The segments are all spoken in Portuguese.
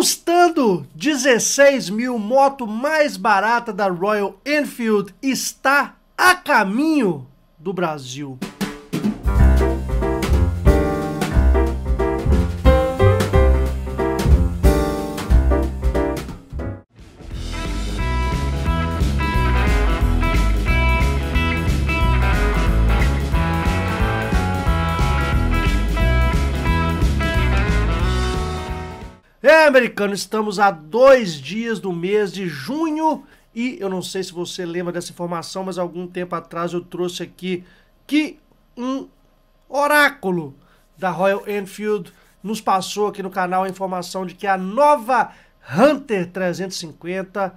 Custando 16 mil, moto mais barata da Royal Enfield está a caminho do Brasil. americano, estamos a dois dias do mês de junho e eu não sei se você lembra dessa informação, mas algum tempo atrás eu trouxe aqui que um oráculo da Royal Enfield nos passou aqui no canal a informação de que a nova Hunter 350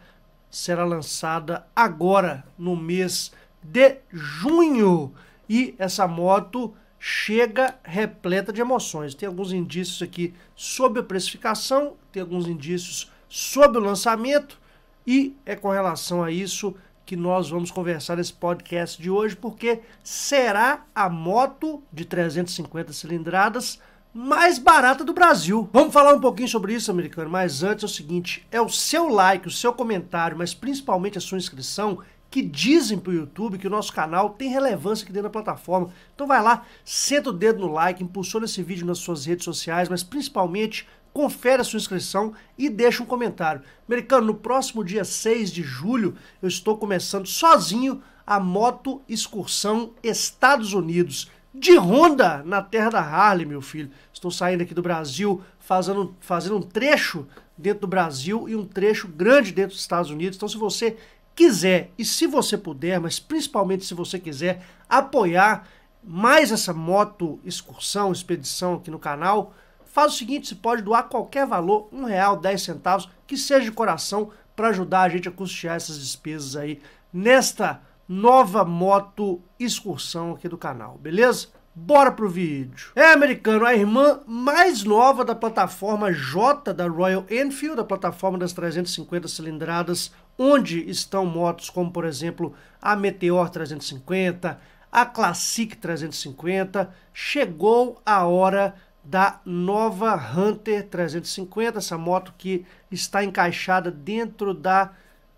será lançada agora no mês de junho. E essa moto chega repleta de emoções. Tem alguns indícios aqui sobre a precificação, tem alguns indícios sobre o lançamento, e é com relação a isso que nós vamos conversar nesse podcast de hoje, porque será a moto de 350 cilindradas mais barata do Brasil. Vamos falar um pouquinho sobre isso, americano, mas antes é o seguinte: é o seu like, o seu comentário, mas principalmente a sua inscrição que dizem para o YouTube que o nosso canal tem relevância aqui dentro da plataforma. Então vai lá, senta o dedo no like, impulsiona esse vídeo nas suas redes sociais, mas principalmente confere a sua inscrição e deixa um comentário. Americano, no próximo dia 6 de julho, eu estou começando sozinho a moto excursão Estados Unidos. De Honda na terra da Harley, meu filho. Estou saindo aqui do Brasil, fazendo, fazendo um trecho dentro do Brasil e um trecho grande dentro dos Estados Unidos. Então, se você quiser e se você puder, mas principalmente se você quiser apoiar mais essa moto excursão, expedição aqui no canal, faz o seguinte, você pode doar qualquer valor, um real, dez centavos, que seja de coração, para ajudar a gente a custear essas despesas aí nesta nova moto excursão aqui do canal, beleza? Bora pro vídeo. É, americano, a irmã mais nova da plataforma J da Royal Enfield, da plataforma das 350 cilindradas onde estão motos como, por exemplo, a Meteor 350, a Classic 350. Chegou a hora da nova Hunter 350, essa moto que está encaixada dentro da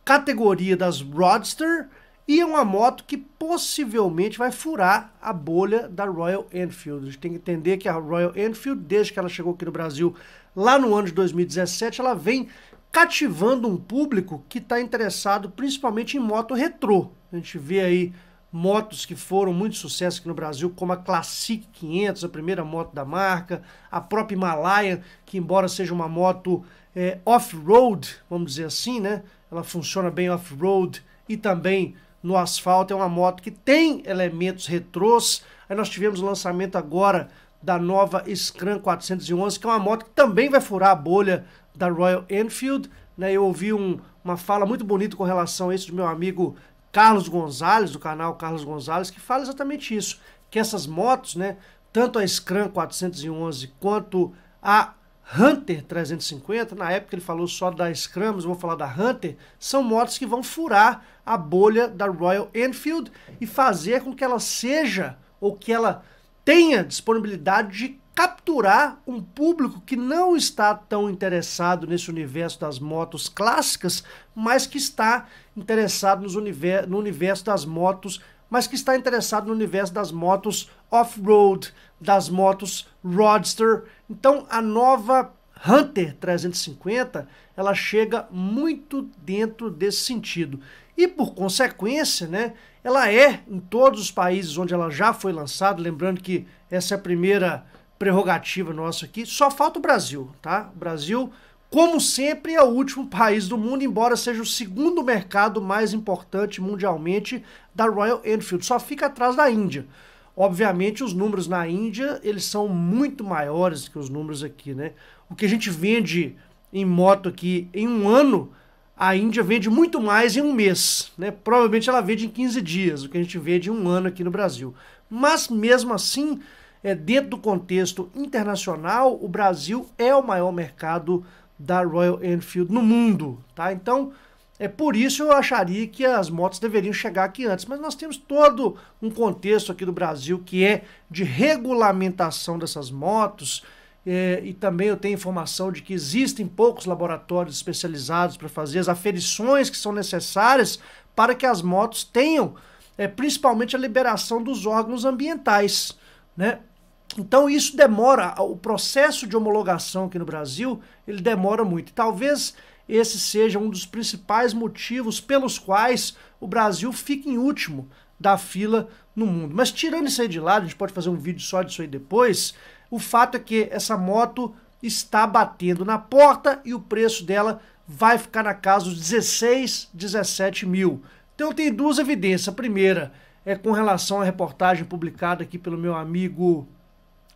categoria das Roadster e é uma moto que possivelmente vai furar a bolha da Royal Enfield. A gente tem que entender que a Royal Enfield, desde que ela chegou aqui no Brasil, lá no ano de 2017, ela vem cativando um público que está interessado principalmente em moto retrô. A gente vê aí motos que foram muito sucesso aqui no Brasil, como a Classic 500, a primeira moto da marca, a própria Himalaia, que embora seja uma moto é, off-road, vamos dizer assim, né? Ela funciona bem off-road e também no asfalto é uma moto que tem elementos retrôs. Aí nós tivemos o lançamento agora da nova Scram 411, que é uma moto que também vai furar a bolha da Royal Enfield. Né? Eu ouvi um, uma fala muito bonita com relação a isso do meu amigo Carlos Gonzalez, do canal Carlos Gonzalez, que fala exatamente isso, que essas motos, né, tanto a Scram 411 quanto a Hunter 350, na época ele falou só da Scram, mas vou falar da Hunter, são motos que vão furar a bolha da Royal Enfield e fazer com que ela seja ou que ela tenha disponibilidade de capturar um público que não está tão interessado nesse universo das motos clássicas, mas que está interessado nos univer no universo das motos, mas que está interessado no universo das motos off-road, das motos roadster. Então a nova Hunter 350, ela chega muito dentro desse sentido. E por consequência, né, ela é em todos os países onde ela já foi lançada, lembrando que essa é a primeira prerrogativa nossa aqui. Só falta o Brasil, tá? O Brasil, como sempre, é o último país do mundo, embora seja o segundo mercado mais importante mundialmente da Royal Enfield. Só fica atrás da Índia. Obviamente, os números na Índia, eles são muito maiores que os números aqui, né? O que a gente vende em moto aqui em um ano, a Índia vende muito mais em um mês, né? Provavelmente ela vende em 15 dias, o que a gente vende em um ano aqui no Brasil. Mas mesmo assim, é, dentro do contexto internacional, o Brasil é o maior mercado da Royal Enfield no mundo, tá? Então, é por isso eu acharia que as motos deveriam chegar aqui antes, mas nós temos todo um contexto aqui do Brasil que é de regulamentação dessas motos. É, e também eu tenho informação de que existem poucos laboratórios especializados para fazer as aferições que são necessárias para que as motos tenham, é, principalmente, a liberação dos órgãos ambientais. Né? Então isso demora, o processo de homologação aqui no Brasil, ele demora muito. Talvez esse seja um dos principais motivos pelos quais o Brasil fica em último da fila no mundo. Mas tirando isso aí de lado, a gente pode fazer um vídeo só disso aí depois, o fato é que essa moto está batendo na porta e o preço dela vai ficar na casa dos 16, 17 mil. Então tem duas evidências. A primeira é com relação à reportagem publicada aqui pelo meu amigo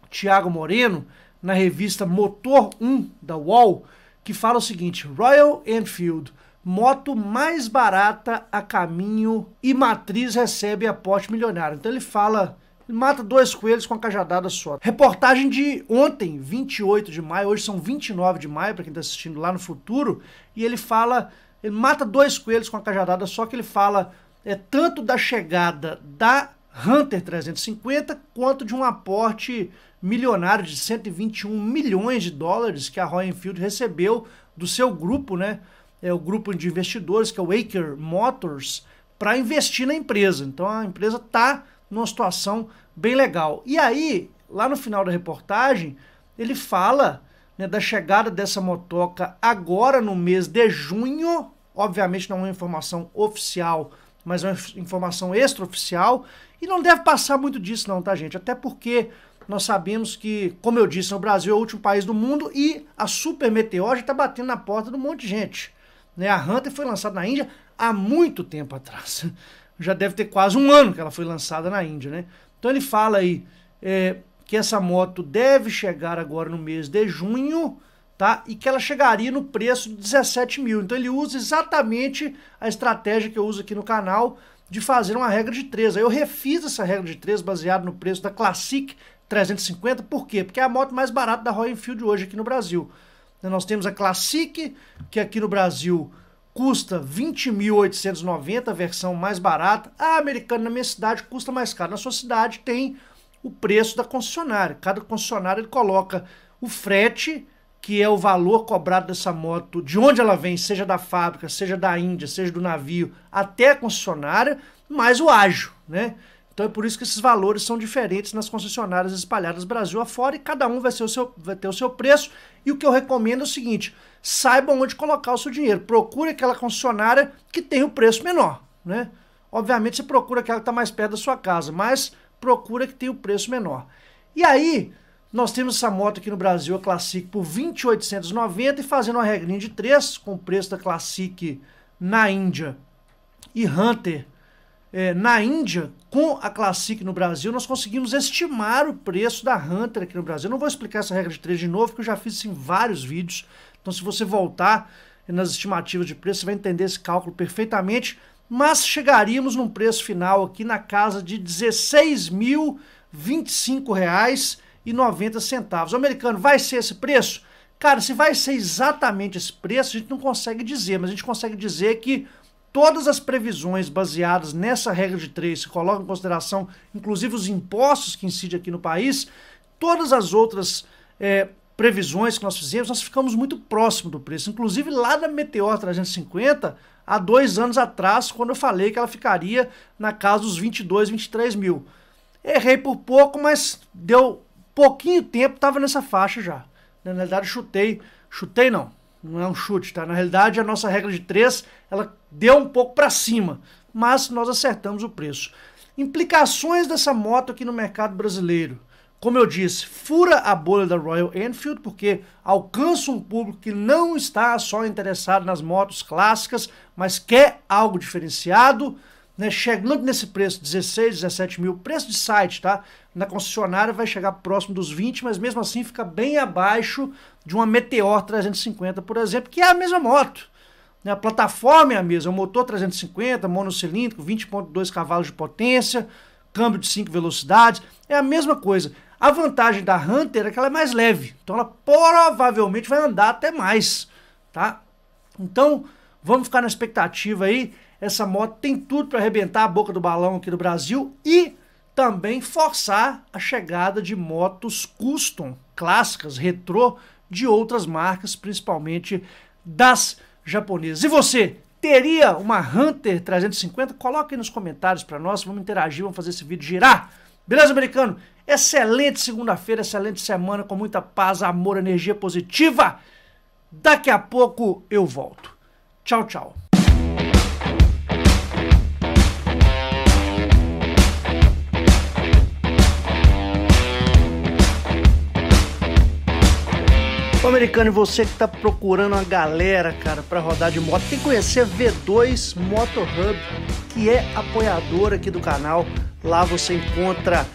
Tiago Moreno, na revista Motor 1 da Wall que fala o seguinte: Royal Enfield, moto mais barata a caminho e matriz recebe aporte milionário. Então ele fala mata dois coelhos com a cajadada só. Reportagem de ontem, 28 de maio, hoje são 29 de maio, para quem está assistindo lá no futuro, e ele fala, ele mata dois coelhos com a cajadada só, que ele fala é tanto da chegada da Hunter 350, quanto de um aporte milionário de 121 milhões de dólares que a Royal Enfield recebeu do seu grupo, né? É o grupo de investidores que é o Aker Motors para investir na empresa. Então a empresa está numa situação bem legal. E aí, lá no final da reportagem, ele fala né, da chegada dessa motoca agora no mês de junho. Obviamente não é uma informação oficial mas é uma informação extraoficial e não deve passar muito disso não, tá gente? Até porque nós sabemos que, como eu disse, o Brasil é o último país do mundo e a super meteor já está batendo na porta de um monte de gente. Né? A Hunter foi lançada na Índia há muito tempo atrás. Já deve ter quase um ano que ela foi lançada na Índia, né? Então ele fala aí é, que essa moto deve chegar agora no mês de junho, tá? E que ela chegaria no preço de 17 mil. Então ele usa exatamente a estratégia que eu uso aqui no canal de fazer uma regra de três Aí eu refiz essa regra de três baseado no preço da Classic 350, por quê? Porque é a moto mais barata da Royal Enfield hoje aqui no Brasil. Né, nós temos a Classic, que aqui no Brasil custa 20.890, a versão mais barata. A americana na minha cidade custa mais caro. Na sua cidade tem o preço da concessionária. Cada concessionária ele coloca o frete que é o valor cobrado dessa moto, de onde ela vem, seja da fábrica, seja da Índia, seja do navio, até a concessionária, mais o ágio, né? Então é por isso que esses valores são diferentes nas concessionárias espalhadas Brasil afora e cada um vai, ser o seu, vai ter o seu preço. E o que eu recomendo é o seguinte: saiba onde colocar o seu dinheiro. Procure aquela concessionária que tem o um preço menor, né? Obviamente você procura aquela que está mais perto da sua casa, mas procura que tem o um preço menor. E aí, nós temos essa moto aqui no Brasil, a Classic, por 2.890 e fazendo uma regrinha de 3 com o preço da Classic na Índia e Hunter é, na Índia com a Classic no Brasil, nós conseguimos estimar o preço da Hunter aqui no Brasil. Eu não vou explicar essa regra de 3 de novo, que eu já fiz isso em vários vídeos. Então, se você voltar nas estimativas de preço, você vai entender esse cálculo perfeitamente. Mas chegaríamos num preço final aqui na casa de R$ 16.025 e centavos. O americano vai ser esse preço? Cara, se vai ser exatamente esse preço, a gente não consegue dizer, mas a gente consegue dizer que todas as previsões baseadas nessa regra de três, se colocam em consideração, inclusive os impostos que incidem aqui no país, todas as outras é, previsões que nós fizemos, nós ficamos muito próximo do preço. Inclusive lá da Meteor 350, há dois anos atrás, quando eu falei que ela ficaria na casa dos 22, 23 mil. Errei por pouco, mas deu pouquinho tempo estava nessa faixa já. Na realidade, chutei. Chutei não. Não é um chute, tá? Na realidade, a nossa regra de três, ela deu um pouco para cima. Mas nós acertamos o preço. Implicações dessa moto aqui no mercado brasileiro. Como eu disse, fura a bolha da Royal Enfield porque alcança um público que não está só interessado nas motos clássicas, mas quer algo diferenciado né? Chegando nesse preço, 16, 17 mil, preço de site, tá? Na concessionária vai chegar próximo dos 20, mas mesmo assim fica bem abaixo de uma Meteor 350, por exemplo, que é a mesma moto. Né? A plataforma é a mesma, o motor 350, monocilíndrico, 20.2 cavalos de potência, câmbio de 5 velocidades, é a mesma coisa. A vantagem da Hunter é que ela é mais leve, então ela provavelmente vai andar até mais, tá? Então, vamos ficar na expectativa aí. Essa moto tem tudo para arrebentar a boca do balão aqui do Brasil e também forçar a chegada de motos custom, clássicas, retrô, de outras marcas, principalmente das japonesas. E você, teria uma Hunter 350? Coloque aí nos comentários para nós, vamos interagir, vamos fazer esse vídeo girar. Beleza, americano? Excelente segunda-feira, excelente semana, com muita paz, amor, energia positiva. Daqui a pouco eu volto. Tchau, tchau. Americano, e você que está procurando uma galera, cara, para rodar de moto, tem que conhecer V2 Moto Hub, que é apoiador aqui do canal. Lá você encontra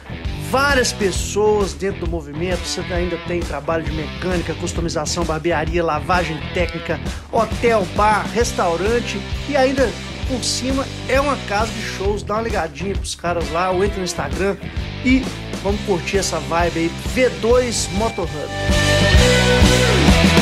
várias pessoas dentro do movimento. Você ainda tem trabalho de mecânica, customização, barbearia, lavagem técnica, hotel, bar, restaurante e ainda por cima é uma casa de shows. Dá uma ligadinha pros caras lá, ou entra no Instagram e vamos curtir essa vibe aí. V2 Hub. Thank